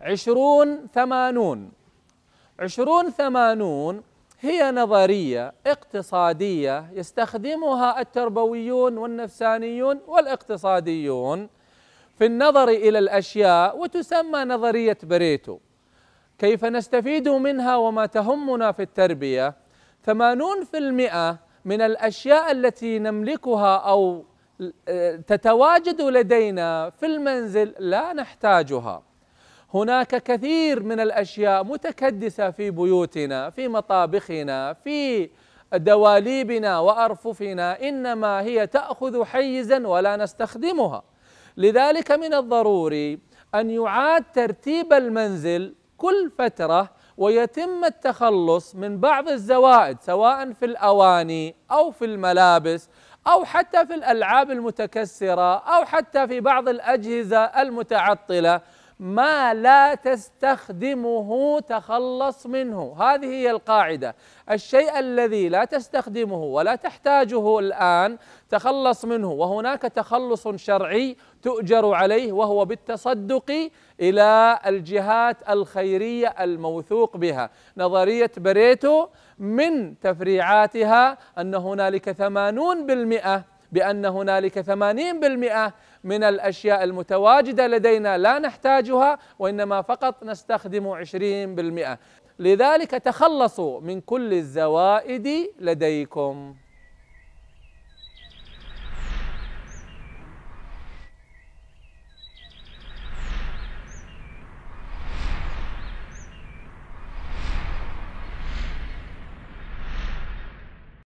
عشرون ثمانون عشرون ثمانون هي نظرية اقتصادية يستخدمها التربويون والنفسانيون والاقتصاديون في النظر إلى الأشياء وتسمى نظرية بريتو كيف نستفيد منها وما تهمنا في التربية ثمانون في المئة من الأشياء التي نملكها أو آه، تتواجد لدينا في المنزل لا نحتاجها هناك كثير من الاشياء متكدسه في بيوتنا في مطابخنا في دواليبنا وارففنا انما هي تاخذ حيزا ولا نستخدمها لذلك من الضروري ان يعاد ترتيب المنزل كل فتره ويتم التخلص من بعض الزوائد سواء في الاواني او في الملابس او حتى في الالعاب المتكسره او حتى في بعض الاجهزه المتعطله ما لا تستخدمه تخلص منه هذه هي القاعدة الشيء الذي لا تستخدمه ولا تحتاجه الآن تخلص منه وهناك تخلص شرعي تؤجر عليه وهو بالتصدق إلى الجهات الخيرية الموثوق بها نظرية بريتو من تفريعاتها أن هنالك ثمانون بالمئة بأن هنالك 80% من الأشياء المتواجدة لدينا لا نحتاجها وإنما فقط نستخدم 20% لذلك تخلصوا من كل الزوائد لديكم